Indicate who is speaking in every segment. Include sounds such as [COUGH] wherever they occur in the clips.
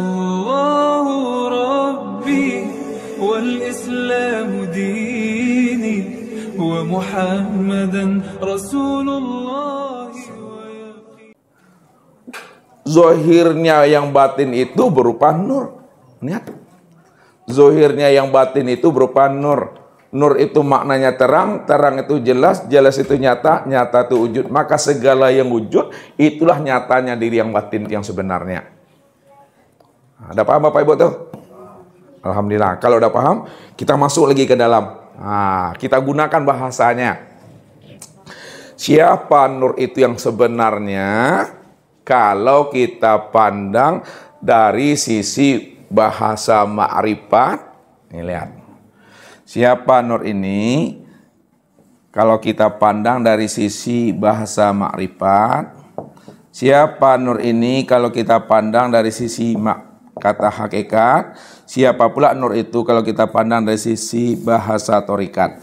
Speaker 1: الله ربي والإسلام ديني ومحمدا رسول الله Zohirnya yang batin itu berupa nur. niat. Zohirnya yang batin itu berupa nur. Nur itu maknanya terang, terang itu jelas, jelas itu nyata, nyata itu wujud. Maka segala yang wujud itulah nyatanya diri yang batin yang sebenarnya. Ah, ada paham Bapak Ibu tuh? Alhamdulillah. Kalau udah paham, kita masuk lagi ke dalam. Nah, kita gunakan bahasanya. Siapa nur itu yang sebenarnya? Kalau kita pandang dari sisi bahasa ma'rifat, ini lihat. Siapa nur ini? Kalau kita pandang dari sisi bahasa ma'rifat, siapa nur ini kalau kita pandang dari sisi mak kata hakikat siapa pula nur itu kalau kita pandang dari sisi bahasa torikat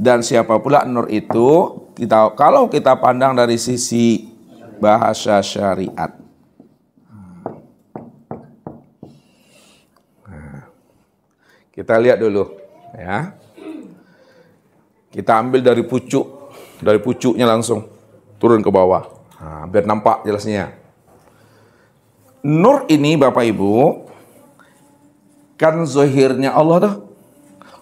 Speaker 1: dan siapa pula nur itu kita kalau kita pandang dari sisi bahasa syariat kita lihat dulu ya kita ambil dari pucuk dari pucuknya langsung turun ke bawah nah, biar nampak jelasnya Nur ini Bapak Ibu kan zohirnya Allah tuh.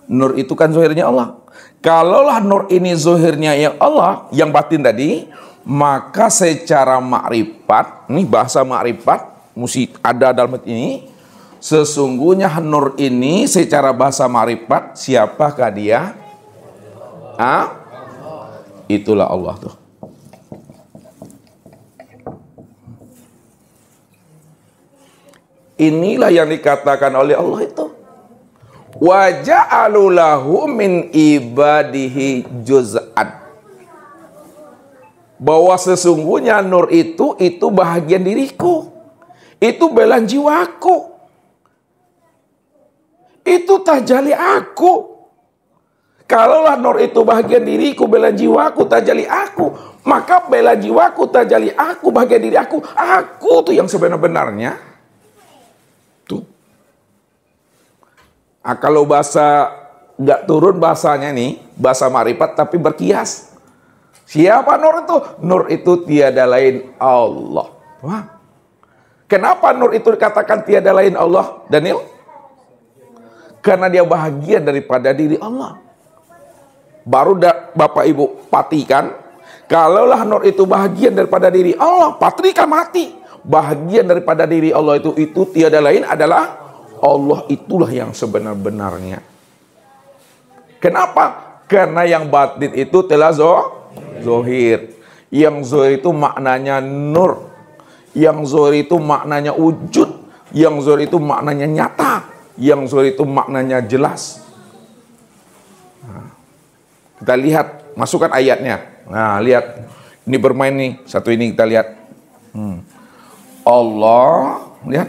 Speaker 1: Nur itu kan zohirnya Allah. Kalaulah nur ini zohirnya ya Allah yang batin tadi, maka secara makrifat, nih bahasa makrifat mesti ada dalam ini, sesungguhnya nur ini secara bahasa makrifat siapakah dia? Ah? Itulah Allah tuh. Inilah yang dikatakan oleh Allah itu. Waja'alulahu min ibadihi juz'an. Bahwa sesungguhnya nur itu, itu bahagian diriku. Itu belan jiwaku. Itu tajali aku. Kalaulah nur itu bahagian diriku, belan jiwaku, tajali aku. Maka bela jiwaku, tajali aku, bahagian diri aku. Aku tuh yang sebenarnya. benarnya Nah, kalau bahasa nggak turun bahasanya nih, bahasa maripat tapi berkias. Siapa nur itu? Nur itu tiada lain Allah. Wah. Kenapa nur itu dikatakan tiada lain Allah, Daniel? Karena dia bahagia daripada diri Allah. Baru da, Bapak Ibu patikan, kalaulah nur itu bahagia daripada diri Allah, patrika mati. bahagia daripada diri Allah itu itu tiada lain adalah Allah itulah yang sebenar-benarnya. Kenapa? Karena yang batin itu telah zoh, zohir. Yang zohir itu maknanya nur. Yang zohir itu maknanya wujud. Yang zohir itu maknanya nyata. Yang zohir itu maknanya jelas. Nah, kita lihat, masukkan ayatnya. Nah, lihat. Ini bermain nih, satu ini kita lihat. Hmm. Allah, lihat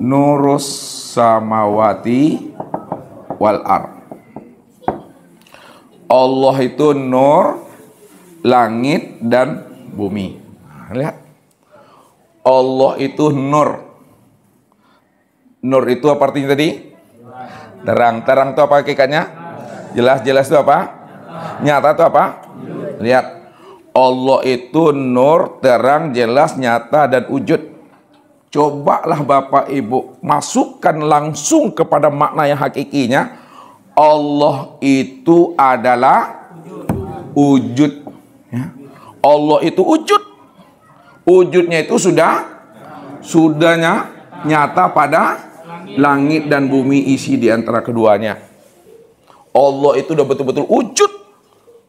Speaker 1: nurus samawati wal ar. Allah itu nur langit dan bumi. Nah, lihat. Allah itu nur. Nur itu apa artinya tadi? Terang. Terang itu apa hakikatnya? Jelas-jelas itu apa? Nyata itu apa? Lihat. Allah itu nur, terang, jelas, nyata, dan wujud. Cobalah Bapak Ibu masukkan langsung kepada makna yang hakikinya. Allah itu adalah wujud. Ya. Allah itu wujud. Wujudnya itu sudah sudahnya nyata pada langit dan bumi isi di antara keduanya. Allah itu sudah betul-betul wujud.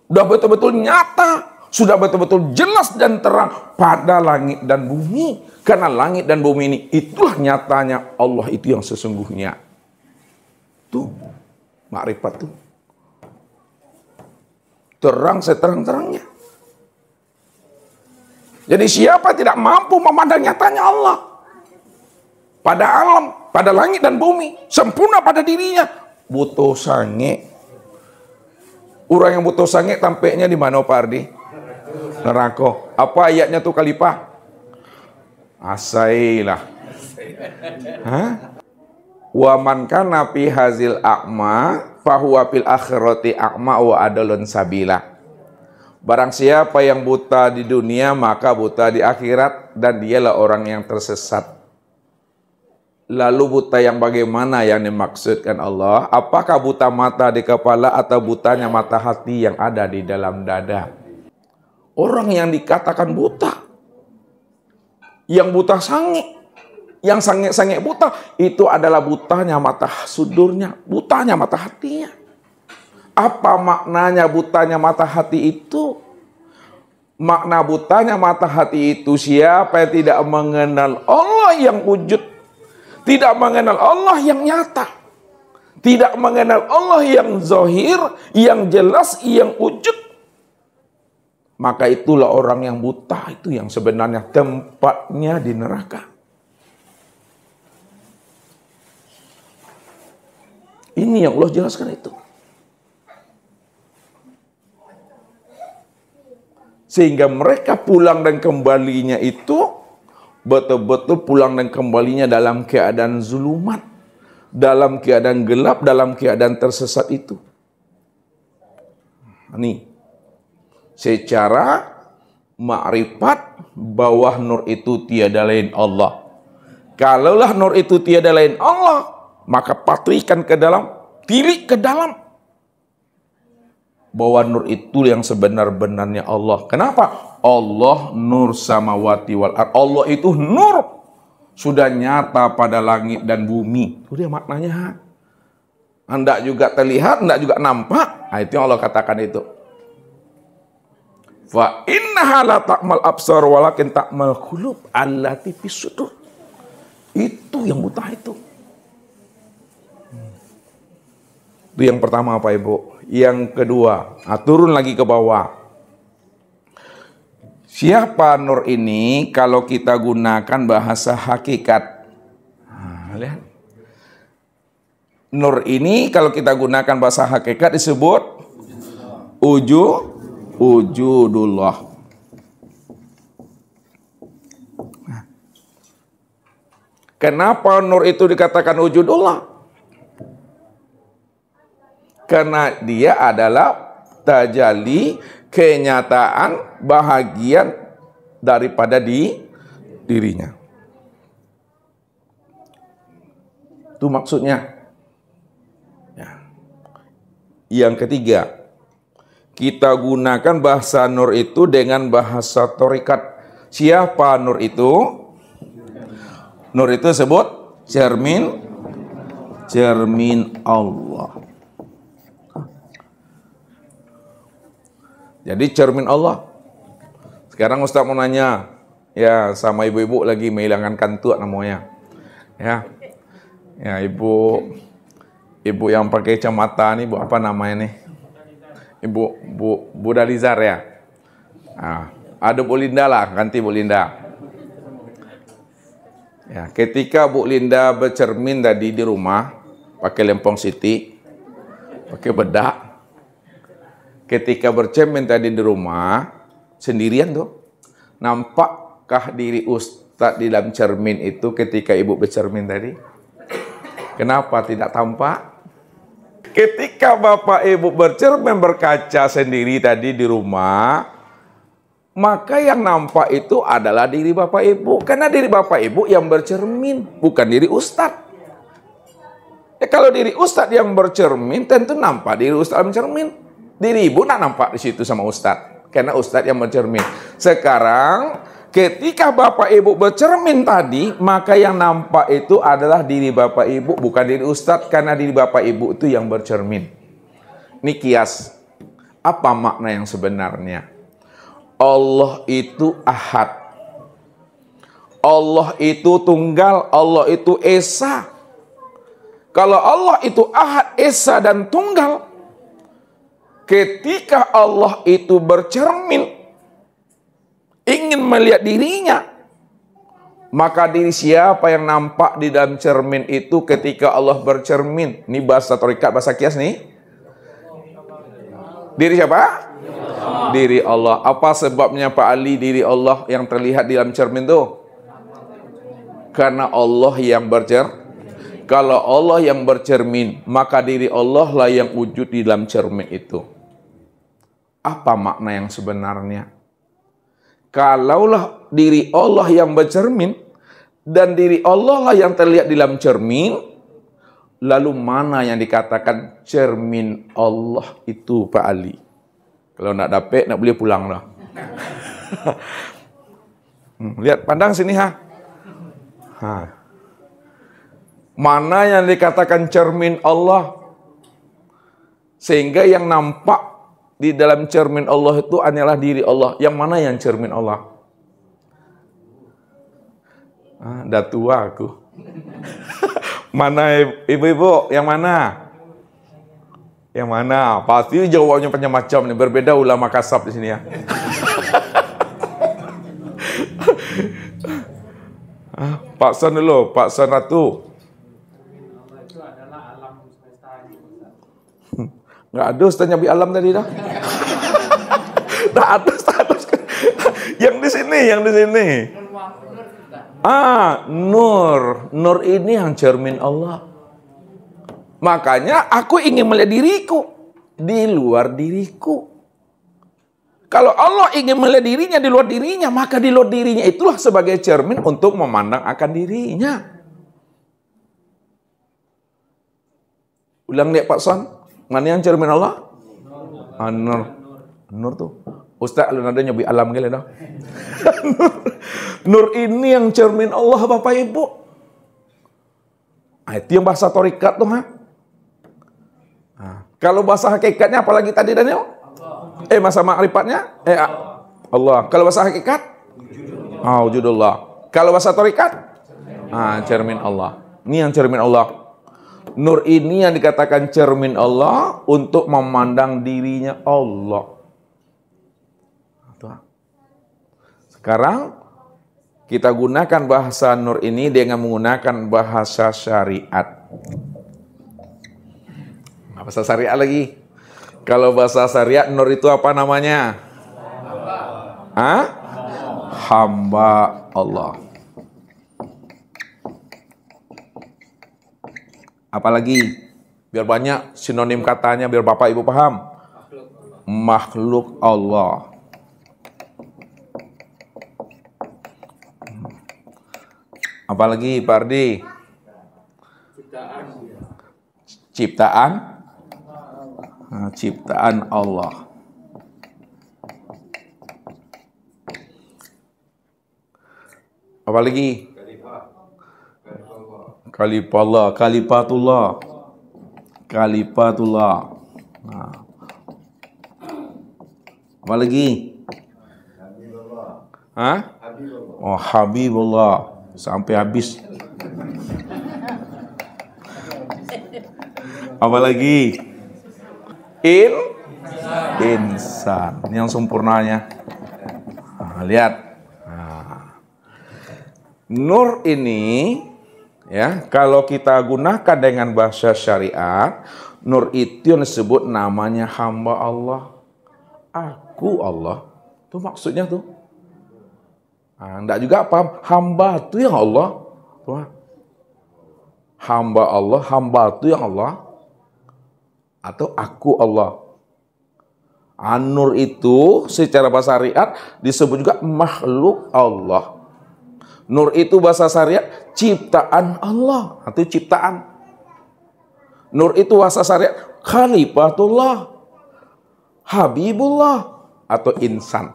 Speaker 1: Sudah betul-betul nyata. Sudah betul-betul jelas dan terang pada langit dan bumi karena langit dan bumi ini itulah nyatanya Allah itu yang sesungguhnya. Tuh, makrifat tuh. Terang seterang-terangnya. Jadi siapa tidak mampu memandang nyatanya Allah? Pada alam, pada langit dan bumi, sempurna pada dirinya. Butuh sange. Orang yang butuh sange tampaknya di mana Pak Ardi? Neraka. Apa ayatnya tuh kalipah? Asailah. Wa man kana fi hazil a'ma fahuwa fil akhirati a'ma wa adalun sabila. Barang siapa yang buta di dunia maka buta di akhirat dan dialah orang yang tersesat. Lalu buta yang bagaimana yang dimaksudkan Allah? Apakah buta mata di kepala atau butanya mata hati yang ada di dalam dada? Orang yang dikatakan buta yang buta sange. Yang sange, sange buta. Itu adalah butanya mata sudurnya. Butanya mata hatinya. Apa maknanya butanya mata hati itu? Makna butanya mata hati itu siapa yang tidak mengenal Allah yang wujud. Tidak mengenal Allah yang nyata tidak mengenal Allah yang zahir yang jelas, yang wujud. Maka itulah orang yang buta itu yang sebenarnya tempatnya di neraka. Ini yang Allah jelaskan itu. Sehingga mereka pulang dan kembalinya itu betul-betul pulang dan kembalinya dalam keadaan zulumat, dalam keadaan gelap, dalam keadaan tersesat itu. Ini nah, secara makrifat bahwa nur itu tiada lain Allah. Kalaulah nur itu tiada lain Allah, maka patrikan ke dalam, tiri ke dalam bahwa nur itu yang sebenar-benarnya Allah. Kenapa? Allah nur samawati wal ar. Allah itu nur sudah nyata pada langit dan bumi. Itu dia maknanya. Anda juga terlihat, anda juga nampak. Nah, itu yang Allah katakan itu. Fa innaha la ta'mal absar walakin ta'mal qulub allati fi sudur. Itu yang buta itu. Itu yang pertama apa Ibu? Yang kedua, nah, turun lagi ke bawah. Siapa nur ini kalau kita gunakan bahasa hakikat? Nah, lihat. Nur ini kalau kita gunakan bahasa hakikat disebut uju wujudullah Kenapa nur itu dikatakan wujudullah? Karena dia adalah tajali kenyataan bahagian daripada di dirinya. Itu maksudnya. Ya. Yang ketiga, kita gunakan bahasa nur itu dengan bahasa torikat. Siapa nur itu? Nur itu sebut cermin cermin Allah. Jadi cermin Allah. Sekarang Ustaz mau nanya, ya sama ibu-ibu lagi menghilangkan kantuk namanya. Ya. Ya, ibu ibu yang pakai kacamata nih, ibu apa namanya nih? Ibu Bu Bu Dalizar ya. Nah, ada Bu Linda lah, ganti Bu Linda. Ya, ketika Bu Linda bercermin tadi di rumah pakai lempong siti, pakai bedak. Ketika bercermin tadi di rumah sendirian tuh, nampakkah diri Ustadz di dalam cermin itu ketika ibu bercermin tadi? Kenapa tidak tampak? Ketika Bapak Ibu bercermin berkaca sendiri tadi di rumah, maka yang nampak itu adalah diri Bapak Ibu. Karena diri Bapak Ibu yang bercermin, bukan diri Ustadz. Ya, kalau diri Ustadz yang bercermin, tentu nampak diri Ustadz yang bercermin. Diri Ibu nak nampak di situ sama Ustadz. Karena Ustadz yang bercermin. Sekarang Ketika Bapak Ibu bercermin tadi, maka yang nampak itu adalah diri Bapak Ibu, bukan diri Ustadz, karena diri Bapak Ibu itu yang bercermin. Ini kias. Apa makna yang sebenarnya? Allah itu ahad. Allah itu tunggal, Allah itu esa. Kalau Allah itu ahad, esa, dan tunggal, ketika Allah itu bercermin, melihat dirinya. Maka diri siapa yang nampak di dalam cermin itu ketika Allah bercermin. Ini bahasa torikat, bahasa kias nih. Diri siapa? Diri Allah. Apa sebabnya Pak Ali diri Allah yang terlihat di dalam cermin itu Karena Allah yang bercermin kalau Allah yang bercermin, maka diri Allah lah yang wujud di dalam cermin itu. Apa makna yang sebenarnya? Kalaulah diri Allah yang bercermin dan diri Allah lah yang terlihat di dalam cermin, lalu mana yang dikatakan cermin Allah itu Pak Ali? Kalau nak dapat, nak boleh pulang lah. [LAUGHS] Hmm, lihat, pandang sini ha. ha. Mana yang dikatakan cermin Allah? Sehingga yang nampak di dalam cermin Allah itu hanyalah diri Allah. Yang mana yang cermin Allah? Ah, dah tua aku. [LAUGHS] mana ibu-ibu? Yang mana? Yang mana? Pasti jawabannya banyak macam nih. Berbeda ulama kasab di sini ya. [LAUGHS] ah, Pak San dulu, Pak San Ratu. Nggak ada Ustaz Nabi Alam tadi dah. Tak [LAUGHS] ada status. Yang di sini, yang di sini. Ah, nur. Nur ini yang cermin Allah. Makanya aku ingin melihat diriku di luar diriku. Kalau Allah ingin melihat dirinya di luar dirinya, maka di luar dirinya itulah sebagai cermin untuk memandang akan dirinya. Ulang nih Pak Son. Mana yang cermin Allah? Ah, nur Nur tuh. Ustaz lu nadanya bi alam gila dah. [LAUGHS] nur, ini yang cermin Allah Bapak Ibu. Nah, itu yang bahasa torikat tuh ha. Ah, kalau bahasa hakikatnya apalagi tadi Daniel? Eh masa makrifatnya, Eh ah, Allah. Kalau bahasa hakikat? Wujudullah. Oh, wujudullah. Kalau bahasa torikat? Ah, cermin Allah. Ini yang cermin Allah. Nur ini yang dikatakan cermin Allah untuk memandang dirinya Allah. Sekarang kita gunakan bahasa nur ini dengan menggunakan bahasa syariat. Bahasa syariat lagi. Kalau bahasa syariat nur itu apa namanya? Hamba. Hamba Allah. Apalagi biar banyak sinonim katanya biar Bapak Ibu paham. Makhluk Allah. Apalagi Pak Ardi? Ciptaan. ciptaan ah, Allah. Apalagi? Kalipallah, Kalipatullah, Kalipatullah, Nah. Apa lagi? Habibullah. Hah? Oh, Habibullah. Sampai habis. Apa lagi? In? insan. Yang sempurnanya. Nah, lihat. Nah. Nur ini Ya, kalau kita gunakan dengan bahasa syariat, nur itu yang disebut namanya hamba Allah. Aku Allah. Itu maksudnya tuh. Nah, enggak juga paham. Hamba itu yang Allah. Tuh. Ah. Hamba Allah, hamba itu yang Allah. Atau aku Allah. Anur ah, itu secara bahasa syariat disebut juga makhluk Allah. Nur itu bahasa syariat ciptaan Allah. atau ciptaan. Nur itu wasa syariat khalifatullah, habibullah atau insan.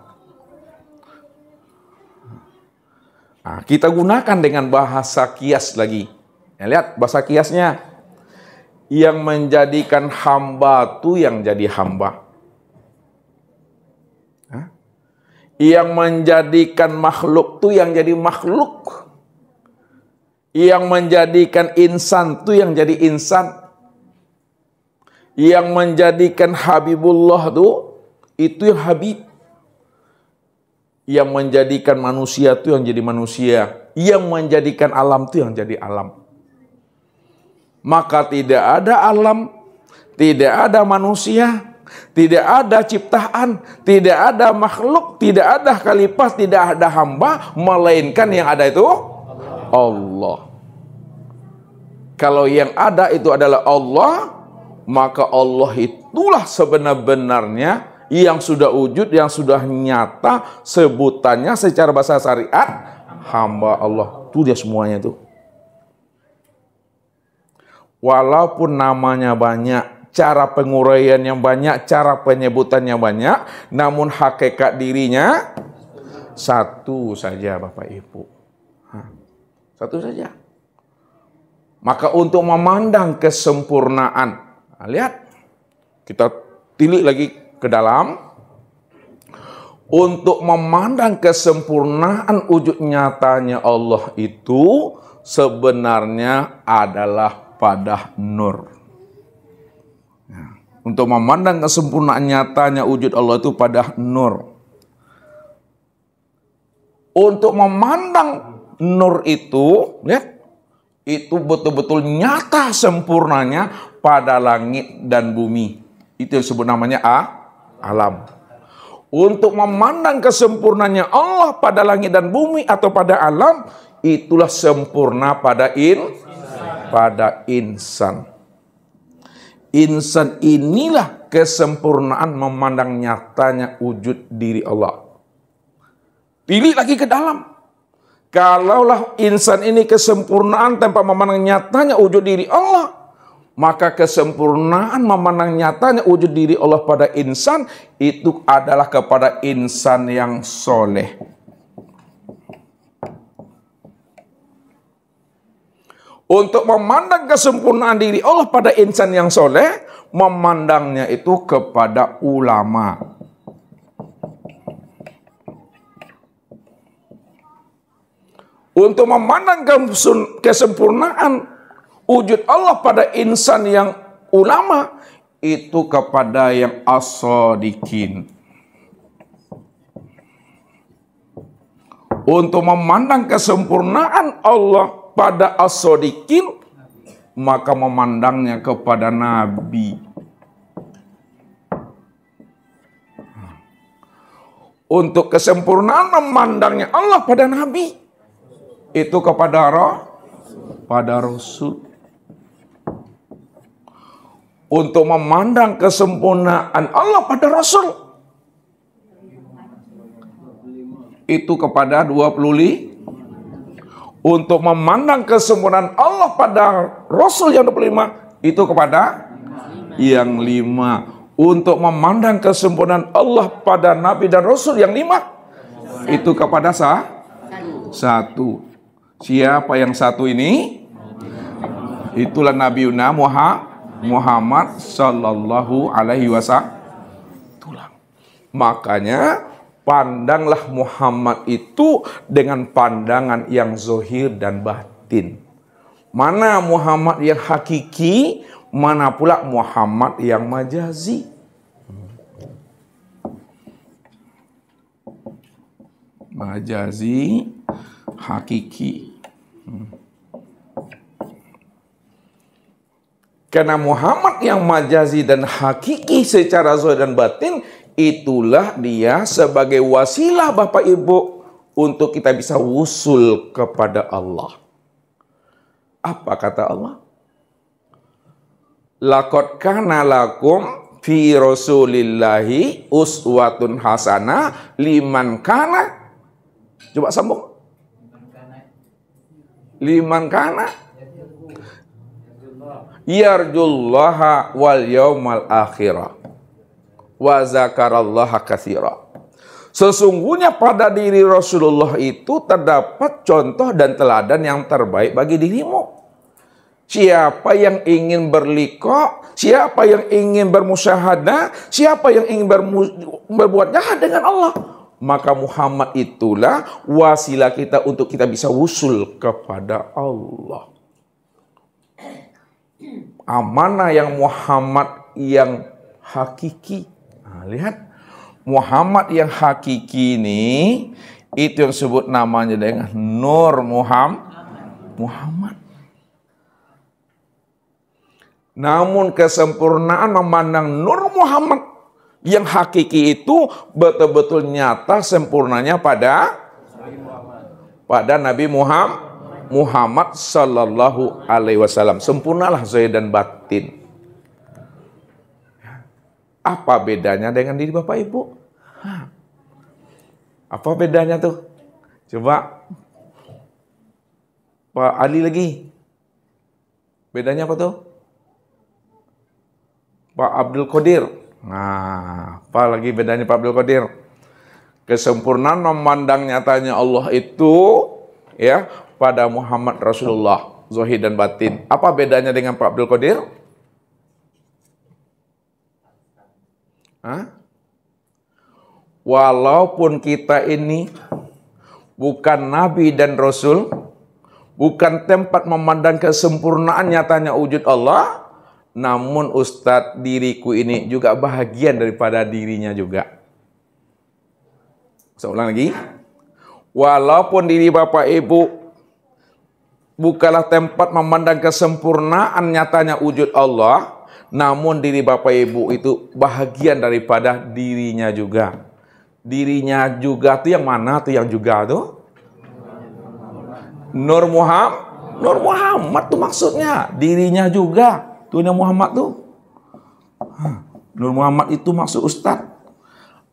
Speaker 1: Nah, kita gunakan dengan bahasa kias lagi. Ya, lihat bahasa kiasnya. Yang menjadikan hamba tuh yang jadi hamba. Yang menjadikan makhluk tuh yang jadi makhluk. Yang menjadikan insan itu yang jadi insan. Yang menjadikan Habibullah itu, itu yang Habib. Yang menjadikan manusia itu yang jadi manusia. Yang menjadikan alam itu yang jadi alam. Maka tidak ada alam, tidak ada manusia, tidak ada ciptaan, tidak ada makhluk, tidak ada kalipas, tidak ada hamba, melainkan yang ada itu Allah. Kalau yang ada itu adalah Allah, maka Allah itulah sebenar-benarnya yang sudah wujud, yang sudah nyata, sebutannya secara bahasa syariat, hamba Allah. Itu dia semuanya itu. Walaupun namanya banyak, cara penguraian yang banyak, cara penyebutannya banyak, namun hakikat dirinya satu saja Bapak Ibu. Satu saja. Maka untuk memandang kesempurnaan. Nah, lihat, kita tilik lagi ke dalam. Untuk memandang kesempurnaan wujud nyatanya Allah itu sebenarnya adalah pada nur. Ya, untuk memandang kesempurnaan nyatanya wujud Allah itu pada nur. Untuk memandang nur itu ya itu betul-betul nyata sempurnanya pada langit dan bumi. Itu yang disebut namanya A, alam. Untuk memandang kesempurnanya Allah pada langit dan bumi atau pada alam, itulah sempurna pada in, pada insan. Insan inilah kesempurnaan memandang nyatanya wujud diri Allah. Pilih lagi ke dalam. Kalaulah insan ini kesempurnaan tanpa memandang nyatanya wujud diri Allah, maka kesempurnaan memandang nyatanya wujud diri Allah pada insan itu adalah kepada insan yang soleh. Untuk memandang kesempurnaan diri Allah pada insan yang soleh, memandangnya itu kepada ulama. untuk memandang kesempurnaan wujud Allah pada insan yang ulama itu kepada yang asodikin. Untuk memandang kesempurnaan Allah pada asodikin, maka memandangnya kepada Nabi. Untuk kesempurnaan memandangnya Allah pada Nabi itu kepada roh pada Rasul untuk memandang kesempurnaan Allah pada Rasul itu kepada 25 untuk memandang kesempurnaan Allah pada Rasul yang 25 itu kepada yang lima untuk memandang kesempurnaan Allah pada Nabi dan Rasul yang lima itu kepada sah satu Siapa yang satu ini? Itulah Nabi Nabiuna Muhammad sallallahu alaihi wasallam. Makanya pandanglah Muhammad itu dengan pandangan yang zohir dan batin. Mana Muhammad yang hakiki, mana pula Muhammad yang majazi. Majazi, hakiki, karena Muhammad yang majazi dan hakiki secara zahir dan batin, itulah dia sebagai wasilah Bapak Ibu untuk kita bisa wusul kepada Allah. Apa kata Allah? Lakot kana lakum fi rasulillahi uswatun hasana liman kana. Coba sambung liman kana yarjullaha wal yaumal akhirah wa zakarallaha katsira. Sesungguhnya pada diri Rasulullah itu terdapat contoh dan teladan yang terbaik bagi dirimu. Siapa yang ingin berliko, siapa yang ingin bermusyahadah, siapa yang ingin berbuat jahat dengan Allah, maka Muhammad itulah wasilah kita untuk kita bisa wusul kepada Allah. Amanah yang Muhammad yang hakiki. Nah, lihat Muhammad yang hakiki ini itu yang sebut namanya dengan Nur Muhammad. Muhammad. Namun kesempurnaan memandang Nur Muhammad yang hakiki itu betul-betul nyata sempurnanya pada pada Nabi Muhammad Muhammad Sallallahu Alaihi Wasallam sempurnalah zahir dan batin. Apa bedanya dengan diri bapak ibu? Apa bedanya tuh? Coba Pak Ali lagi. Bedanya apa tuh? Pak Abdul Qadir. Nah, apa lagi bedanya Pak Abdul Qadir? Kesempurnaan memandang nyatanya Allah itu ya pada Muhammad Rasulullah zohir dan batin. Apa bedanya dengan Pak Abdul Qadir? Hah? Walaupun kita ini bukan nabi dan rasul, bukan tempat memandang kesempurnaan nyatanya wujud Allah, namun Ustadz diriku ini juga bahagian daripada dirinya juga. Saya ulang lagi. Walaupun diri Bapak Ibu bukanlah tempat memandang kesempurnaan nyatanya wujud Allah, namun diri Bapak Ibu itu bahagian daripada dirinya juga. Dirinya juga tuh yang mana tuh yang juga tuh? Nur Muhammad, Nur Muhammad tuh maksudnya dirinya juga. Tuannya Muhammad tuh. Nur Muhammad itu maksud ustadz.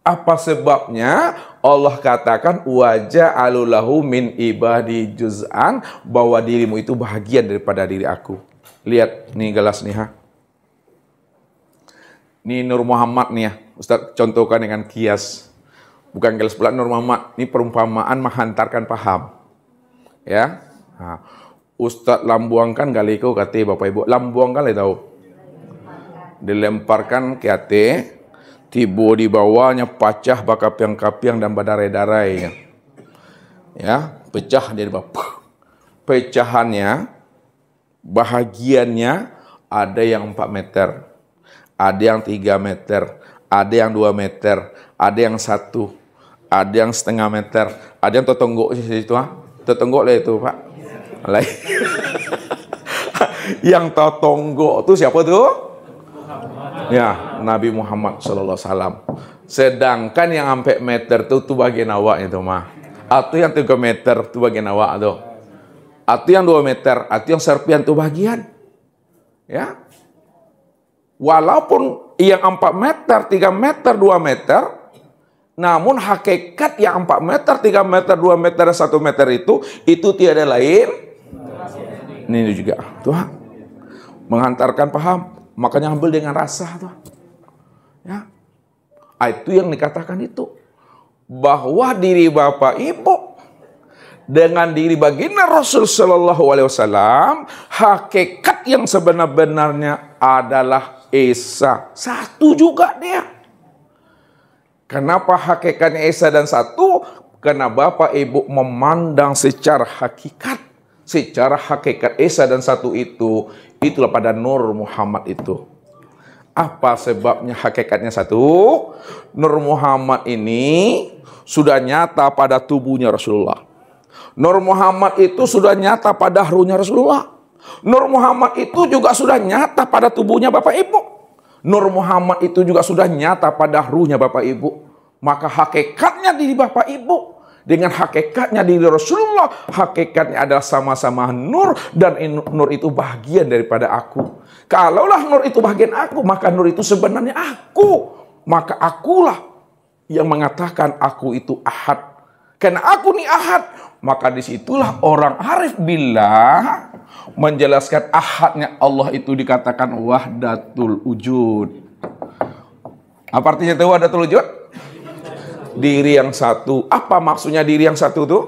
Speaker 1: Apa sebabnya Allah katakan wajah alulahu min ibadi juz'an bahwa dirimu itu bahagia daripada diri aku. Lihat nih gelas nih ha. Ini Nur Muhammad nih ya. Ustaz contohkan dengan kias. Bukan gelas pula Nur Muhammad. Ini perumpamaan menghantarkan paham. Ya. Nah. Ustadz lambuangkan kali kau kate Bapak Ibu. Lambuangkan lah tahu. Dilemparkan ke ate. Tibo di bawahnya pacah bakapiang-kapiang dan badarai darai Ya, pecah di bapak. Pecahannya, bahagiannya ada yang 4 meter. Ada yang 3 meter. Ada yang 2 meter. Ada yang satu Ada yang setengah meter. Ada yang tertonggok di situ. Ha? Tertonggok lah itu Pak [LAUGHS] yang tatonggo itu siapa tuh? Ya, Nabi Muhammad sallallahu alaihi wasallam. Sedangkan yang sampai meter tuh tuh bagian awak itu mah. Atau yang 3 meter tuh bagian awak tuh. Atau yang 2 meter, atau yang serpian tuh bagian. Ya. Walaupun yang 4 meter, 3 meter, 2 meter, namun hakikat yang 4 meter, 3 meter, 2 meter, 1 meter itu, itu tiada lain ini juga Tuhan menghantarkan paham makanya ambil dengan rasa tuh ya ah, itu yang dikatakan itu bahwa diri bapak ibu dengan diri baginda Rasul Shallallahu Alaihi Wasallam hakikat yang sebenar-benarnya adalah Esa satu juga dia kenapa hakikatnya Esa dan satu karena bapak ibu memandang secara hakikat secara hakikat Esa dan satu itu, itulah pada Nur Muhammad itu. Apa sebabnya hakikatnya satu? Nur Muhammad ini sudah nyata pada tubuhnya Rasulullah. Nur Muhammad itu sudah nyata pada ruhnya Rasulullah. Nur Muhammad itu juga sudah nyata pada tubuhnya Bapak Ibu. Nur Muhammad itu juga sudah nyata pada ruhnya Bapak Ibu. Maka hakikatnya di Bapak Ibu dengan hakikatnya di Rasulullah. Hakikatnya adalah sama-sama nur dan nur itu bagian daripada aku. Kalaulah nur itu bagian aku, maka nur itu sebenarnya aku. Maka akulah yang mengatakan aku itu ahad. Karena aku nih ahad, maka disitulah orang arif bila menjelaskan ahadnya Allah itu dikatakan wahdatul wujud. Apa artinya itu wahdatul wujud? diri yang satu. Apa maksudnya diri yang satu itu?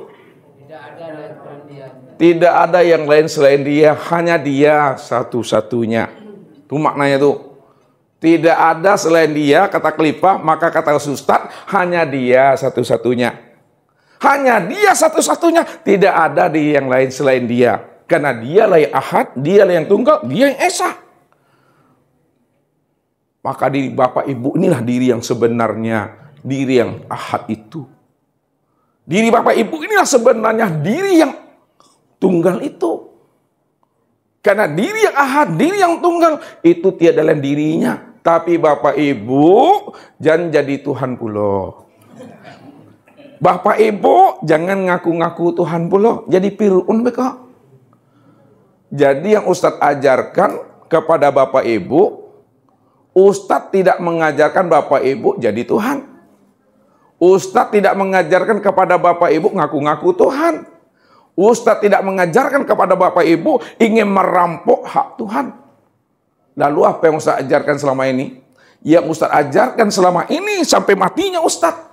Speaker 1: Tidak ada yang lain selain dia, hanya dia satu-satunya. Itu maknanya tuh. Tidak ada selain dia, kata kelipah, maka kata ustad, hanya dia satu-satunya. Hanya dia satu-satunya, tidak ada di yang lain selain dia. Karena dialah yang ahad, dialah yang tunggal, dia yang esa. Maka diri Bapak Ibu inilah diri yang sebenarnya diri yang ahad itu. Diri Bapak Ibu inilah sebenarnya diri yang tunggal itu. Karena diri yang ahad, diri yang tunggal itu tiada dalam dirinya. Tapi Bapak Ibu jangan jadi Tuhan pula. Bapak Ibu jangan ngaku-ngaku Tuhan pula. Jadi pirun beka. Jadi yang Ustadz ajarkan kepada Bapak Ibu, Ustadz tidak mengajarkan Bapak Ibu jadi Tuhan. Ustadz tidak mengajarkan kepada Bapak Ibu ngaku-ngaku Tuhan. Ustadz tidak mengajarkan kepada Bapak Ibu ingin merampok hak Tuhan. Lalu apa yang Ustadz ajarkan selama ini? Yang Ustadz ajarkan selama ini sampai matinya Ustadz.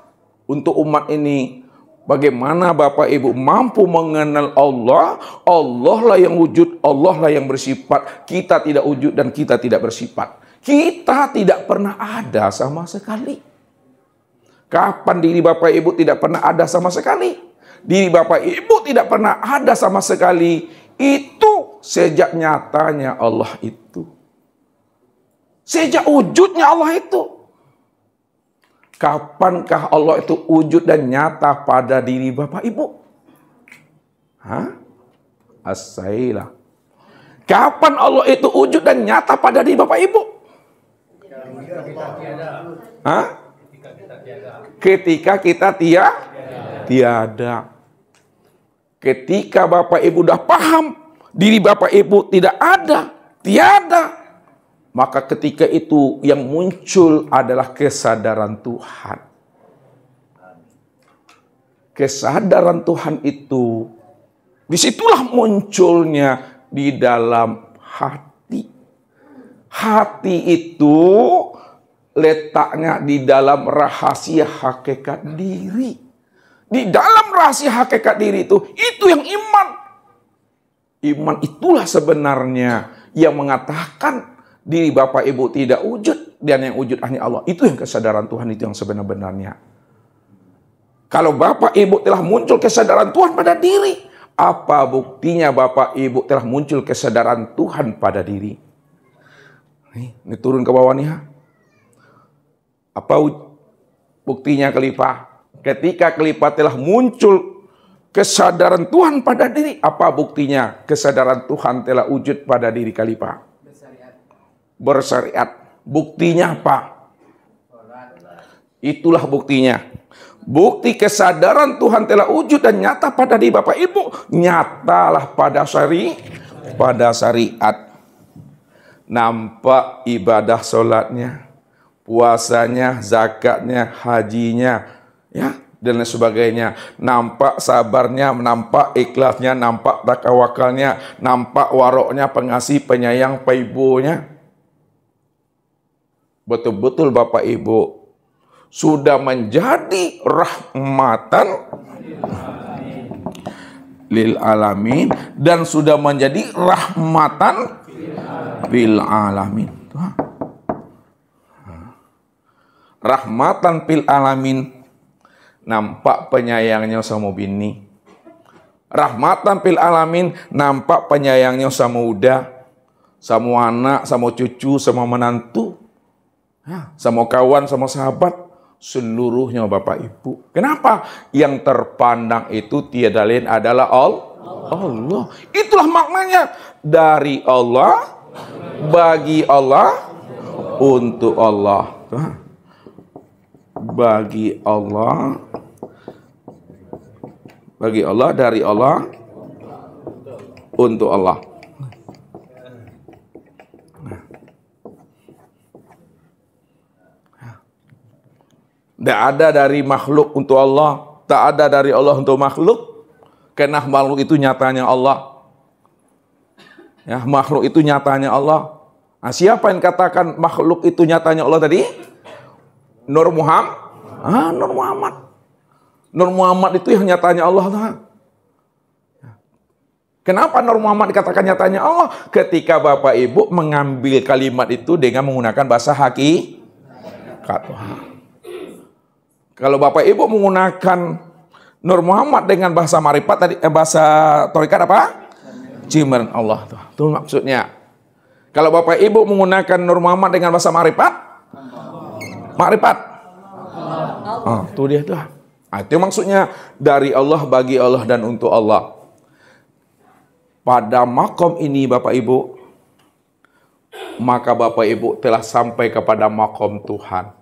Speaker 1: Untuk umat ini, bagaimana Bapak Ibu mampu mengenal Allah, Allah lah yang wujud, Allah lah yang bersifat. Kita tidak wujud dan kita tidak bersifat. Kita tidak pernah ada sama sekali. Kapan diri Bapak Ibu tidak pernah ada sama sekali? Diri Bapak Ibu tidak pernah ada sama sekali. Itu sejak nyatanya Allah itu. Sejak wujudnya Allah itu. Kapankah Allah itu wujud dan nyata pada diri Bapak Ibu? Hah? Asailah. Kapan Allah itu wujud dan nyata pada diri Bapak Ibu? Iya, Hah? Ketika kita tia, tiada. tiada. Ketika Bapak Ibu sudah paham diri Bapak Ibu tidak ada, tiada, maka ketika itu yang muncul adalah kesadaran Tuhan. Kesadaran Tuhan itu disitulah munculnya di dalam hati. Hati itu letaknya di dalam rahasia hakikat diri. Di dalam rahasia hakikat diri itu, itu yang iman. Iman itulah sebenarnya yang mengatakan diri Bapak Ibu tidak wujud dan yang wujud hanya Allah. Itu yang kesadaran Tuhan itu yang sebenar-benarnya. Kalau Bapak Ibu telah muncul kesadaran Tuhan pada diri, apa buktinya Bapak Ibu telah muncul kesadaran Tuhan pada diri? Nih, ini turun ke bawah nih ha. Apa buktinya kelipah? Ketika kelipah telah muncul kesadaran Tuhan pada diri, apa buktinya kesadaran Tuhan telah wujud pada diri kelipah? Bersyariat. Buktinya apa? Itulah buktinya. Bukti kesadaran Tuhan telah wujud dan nyata pada diri Bapak Ibu. Nyatalah pada syari, pada syariat nampak ibadah sholatnya, puasanya, zakatnya, hajinya, ya dan lain sebagainya. Nampak sabarnya, nampak ikhlasnya, nampak takawakalnya, nampak waroknya, pengasih, penyayang, peibunya. Betul-betul Bapak Ibu sudah menjadi rahmatan lil alamin dan sudah menjadi rahmatan lil alamin. rahmatan pil alamin nampak penyayangnya sama bini rahmatan pil alamin nampak penyayangnya sama uda sama anak sama cucu sama menantu ya, sama kawan sama sahabat seluruhnya Bapak Ibu. Kenapa? Yang terpandang itu tiada lain adalah all Allah. Itulah maknanya dari Allah bagi Allah untuk Allah bagi Allah bagi Allah dari Allah untuk Allah. Tidak ada dari makhluk untuk Allah, tak ada dari Allah untuk makhluk. Karena makhluk itu nyatanya Allah. Ya, makhluk itu nyatanya Allah. Nah, siapa yang katakan makhluk itu nyatanya Allah tadi? Nur Muhammad? Ah, Nur Muhammad. Nur Muhammad itu yang nyatanya Allah. Kenapa Nur Muhammad dikatakan nyatanya Allah? Ketika Bapak Ibu mengambil kalimat itu dengan menggunakan bahasa haki. Kalau Bapak Ibu menggunakan Nur Muhammad dengan bahasa marifat tadi eh, bahasa torikat apa? Cimeran Allah tuh. Itu maksudnya. Kalau Bapak Ibu menggunakan Nur Muhammad dengan bahasa marifat, Makrifat. Ah, itu dia tuh. Ah, itu maksudnya dari Allah bagi Allah dan untuk Allah. Pada makom ini Bapak Ibu, maka Bapak Ibu telah sampai kepada makom Tuhan.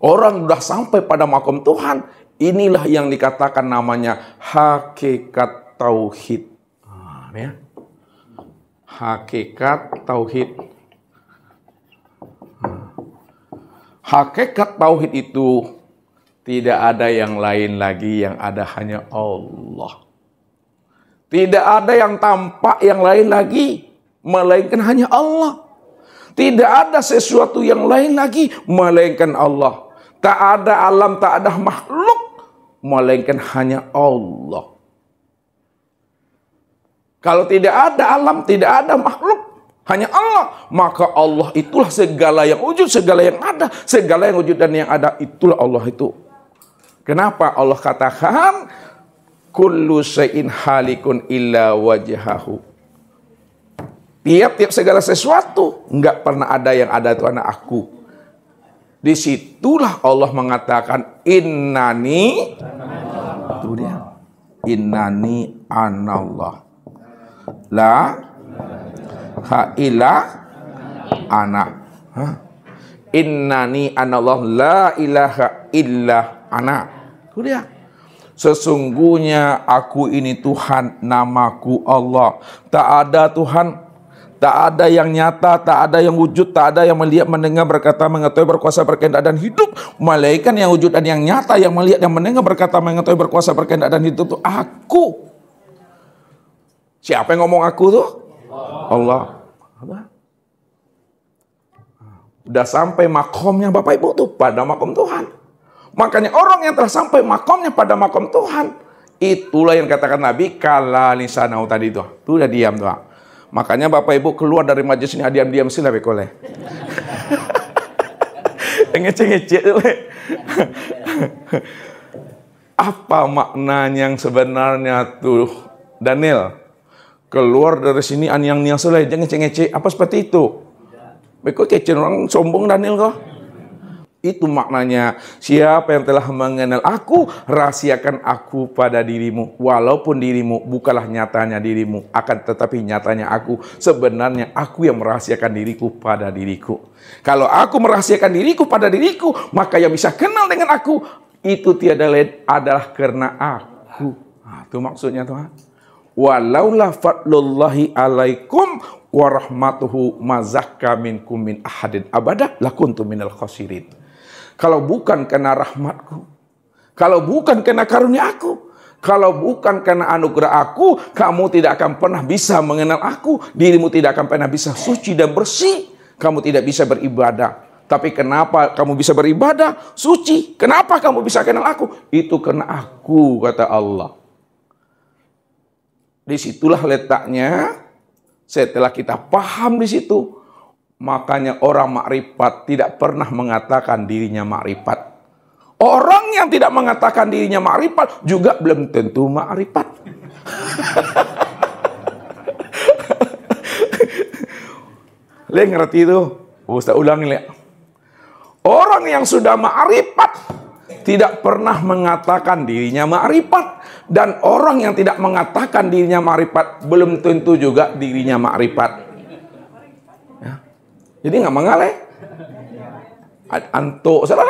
Speaker 1: Orang sudah sampai pada makom Tuhan, inilah yang dikatakan namanya hakikat tauhid. Ah, ya. Hakikat tauhid. hakikat tauhid itu tidak ada yang lain lagi yang ada hanya Allah. Tidak ada yang tampak yang lain lagi melainkan hanya Allah. Tidak ada sesuatu yang lain lagi melainkan Allah. Tak ada alam, tak ada makhluk melainkan hanya Allah. Kalau tidak ada alam, tidak ada makhluk hanya Allah. Maka Allah itulah segala yang wujud, segala yang ada, segala yang wujud dan yang ada itulah Allah itu. Kenapa Allah katakan kullu syai'in halikun illa wajhahu. Tiap-tiap segala sesuatu nggak pernah ada yang ada itu anak aku. Disitulah Allah mengatakan innani itu dia. Innani anallah. La ila ana. ha Innani anallah la ilaha illa ana. Itu Sesungguhnya aku ini Tuhan, namaku Allah. Tak ada Tuhan Tak ada yang nyata, tak ada yang wujud, tak ada yang melihat, mendengar, berkata, mengetahui, berkuasa, berkehendak, dan hidup. Malaikat yang wujud dan yang nyata, yang melihat, yang mendengar, berkata, mengetahui, berkuasa, berkehendak, dan hidup itu aku. Siapa yang ngomong aku tuh? Allah. Apa? Udah sampai makomnya Bapak Ibu tuh pada makom Tuhan. Makanya orang yang telah sampai makomnya pada makom Tuhan. Itulah yang katakan Nabi kala nisanau tadi itu. Itu udah diam tuh. Makanya Bapak Ibu keluar dari majelis ini diam-diam sih lebih koleh. [LAUGHS] [LAUGHS] Apa makna yang sebenarnya tuh Daniel? keluar dari sini an yang niang soleh jangan cengece apa seperti itu mereka kecil orang sombong Daniel kok itu maknanya siapa yang telah mengenal aku rahasiakan aku pada dirimu walaupun dirimu bukalah nyatanya dirimu akan tetapi nyatanya aku sebenarnya aku yang merahasiakan diriku pada diriku kalau aku merahasiakan diriku pada diriku maka yang bisa kenal dengan aku itu tiada lain adalah karena aku nah, itu maksudnya Tuhan walaula fadlullahi alaikum warahmatuhu mazakka minkum min ahadin abada lakuntum minal khasirin. Kalau bukan karena rahmatku, kalau bukan karena karunia aku, kalau bukan karena anugerah aku, kamu tidak akan pernah bisa mengenal aku. Dirimu tidak akan pernah bisa suci dan bersih. Kamu tidak bisa beribadah. Tapi kenapa kamu bisa beribadah? Suci. Kenapa kamu bisa kenal aku? Itu karena aku, kata Allah. Disitulah letaknya. Setelah kita paham di situ, makanya orang makrifat tidak pernah mengatakan dirinya makrifat. Orang yang tidak mengatakan dirinya makrifat juga belum tentu makrifat. Lihat [LAUGHS] ngerti itu? Ustaz ulangi, lihat. Orang yang sudah ma'rifat tidak pernah mengatakan dirinya makrifat dan orang yang tidak mengatakan dirinya makrifat belum tentu juga dirinya makrifat. Ya. Jadi nggak mengalih. Antuk salah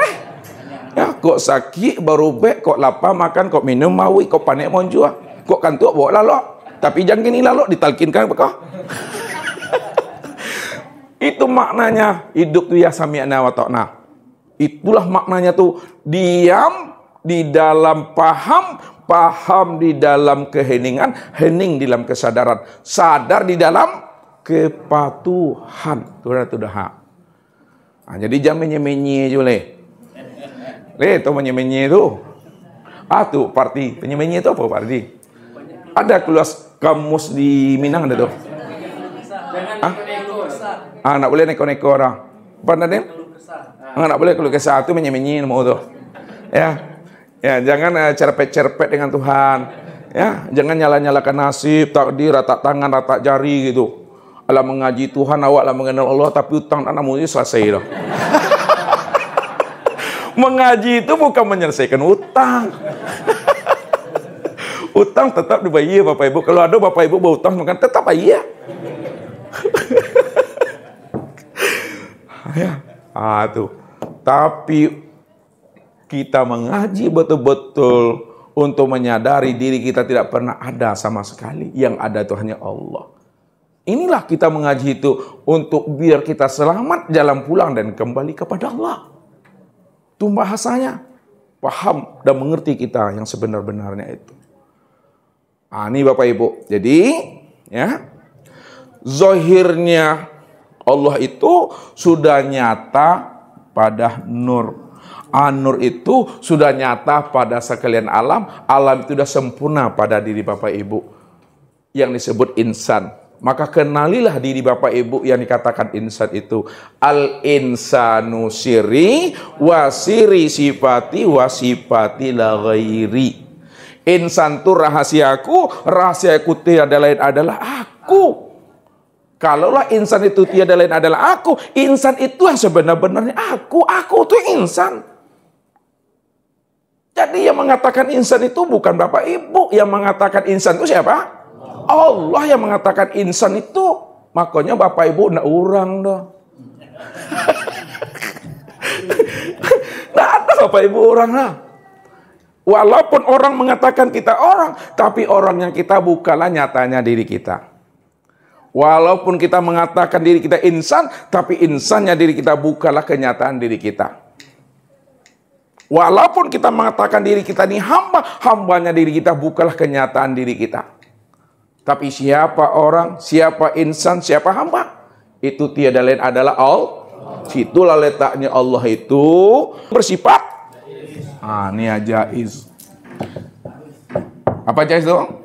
Speaker 1: Ya, kok sakit baru bek, kok lapar makan, kok minum mawi, kok panik monjua, kok kantuk bawa lalok. Tapi jangan ini lalok ditalkinkan kau. [LAUGHS] Itu maknanya hidup ya sami'na wa ta'na. Itulah maknanya tuh diam di dalam paham, paham di dalam keheningan, hening di dalam kesadaran, sadar di dalam kepatuhan. Tuh tuh dah. Nah, jadi jangan menyemenyi jule. boleh. [LAUGHS] tuh tu menyemenyi Ah tuh parti. Menyemenyi itu apa parti? Ada kelas kamus di Minang ada tuh ah? ah? nak boleh neko-neko orang pernah deh Enggak boleh kalau ke satu menyemenyi mau tuh. Ya. Ya, jangan eh, cerpet-cerpet dengan Tuhan. Ya, jangan nyala-nyalakan nasib, takdir, rata tangan, rata jari gitu. alam mengaji Tuhan, awaklah mengenal Allah, tapi utang anakmu ini selesai loh. [LAUGHS] mengaji itu bukan menyelesaikan utang. [LAUGHS] utang tetap dibayar Bapak Ibu. Kalau ada Bapak Ibu berutang, makan tetap bayar. Ah, tuh. Tapi kita mengaji betul-betul untuk menyadari diri kita tidak pernah ada sama sekali. Yang ada itu hanya Allah. Inilah kita mengaji itu untuk biar kita selamat jalan pulang dan kembali kepada Allah. Itu bahasanya. Paham dan mengerti kita yang sebenar-benarnya itu. Ah, ini Bapak Ibu. Jadi, ya, zohirnya Allah itu sudah nyata pada nur. Anur ah, itu sudah nyata pada sekalian alam, alam itu sudah sempurna pada diri Bapak Ibu yang disebut insan. Maka kenalilah diri Bapak Ibu yang dikatakan insan itu. Al insanu siri wasiri sifati wa sifati la ghairi. Insan itu rahasiaku, rahasia tidak ada lain adalah aku. Kalaulah insan itu tiada lain adalah aku, insan itulah sebenar-benarnya aku. Aku itu insan. Jadi yang mengatakan insan itu bukan bapak ibu, yang mengatakan insan itu siapa? Allah yang mengatakan insan itu. Makanya bapak ibu nak orang doh. nah ada bapak ibu orang lah. Walaupun orang mengatakan kita orang, tapi orang yang kita bukalah nyatanya diri kita. Walaupun kita mengatakan diri kita insan, tapi insannya diri kita bukanlah kenyataan diri kita. Walaupun kita mengatakan diri kita ini hamba, hambanya diri kita bukanlah kenyataan diri kita. Tapi siapa orang, siapa insan, siapa hamba? Itu tiada lain adalah Allah. Situlah letaknya Allah itu bersifat. Ah, ini ya is. Apa jais dong?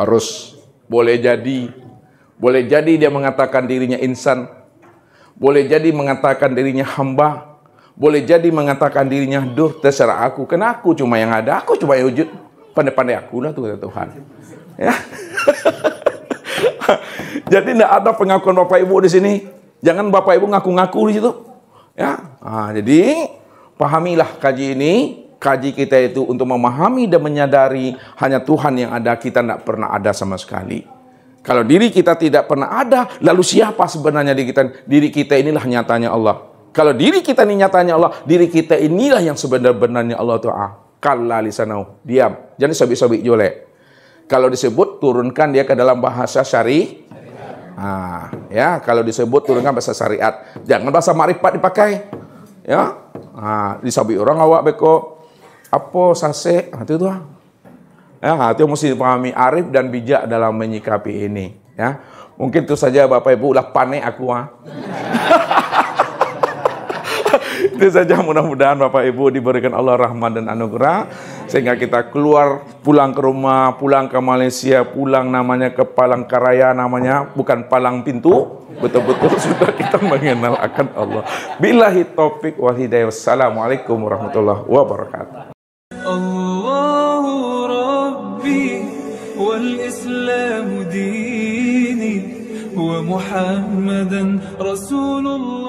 Speaker 1: Harus boleh jadi boleh jadi dia mengatakan dirinya insan. Boleh jadi mengatakan dirinya hamba. Boleh jadi mengatakan dirinya duh terserah aku. Karena aku cuma yang ada, aku cuma yang wujud. Pandai-pandai aku lah tuh Tuhan. Ya. [LAUGHS] jadi tidak ada pengakuan Bapak Ibu di sini. Jangan Bapak Ibu ngaku-ngaku di situ. Ya. Nah, jadi pahamilah kaji ini kaji kita itu untuk memahami dan menyadari hanya Tuhan yang ada, kita tidak pernah ada sama sekali. Kalau diri kita tidak pernah ada, lalu siapa sebenarnya diri kita? Diri kita inilah nyatanya Allah. Kalau diri kita ini nyatanya Allah, diri kita inilah yang sebenar-benarnya Allah Ta'ala. Ah. Kalla lisanau. Diam. Jadi sobik-sobik jolek. Kalau disebut, turunkan dia ke dalam bahasa syari. Ah, ya, kalau disebut turunkan bahasa syariat. Jangan bahasa marifat dipakai. Ya. Nah, disobik orang awak beko. Apa sase? Ah, itu tuh. Ah. Ya, itu mesti dipahami arif dan bijak dalam menyikapi ini. Ya, mungkin itu saja Bapak Ibu lah panik aku ah. [LAUGHS] itu saja mudah-mudahan Bapak Ibu diberikan Allah rahmat dan anugerah sehingga kita keluar pulang ke rumah, pulang ke Malaysia, pulang namanya ke Palangkaraya namanya bukan palang pintu, betul-betul [LAUGHS] sudah kita mengenal akan Allah. Billahi taufik wal hidayah. Wassalamualaikum warahmatullahi wabarakatuh. محمدا رسول الله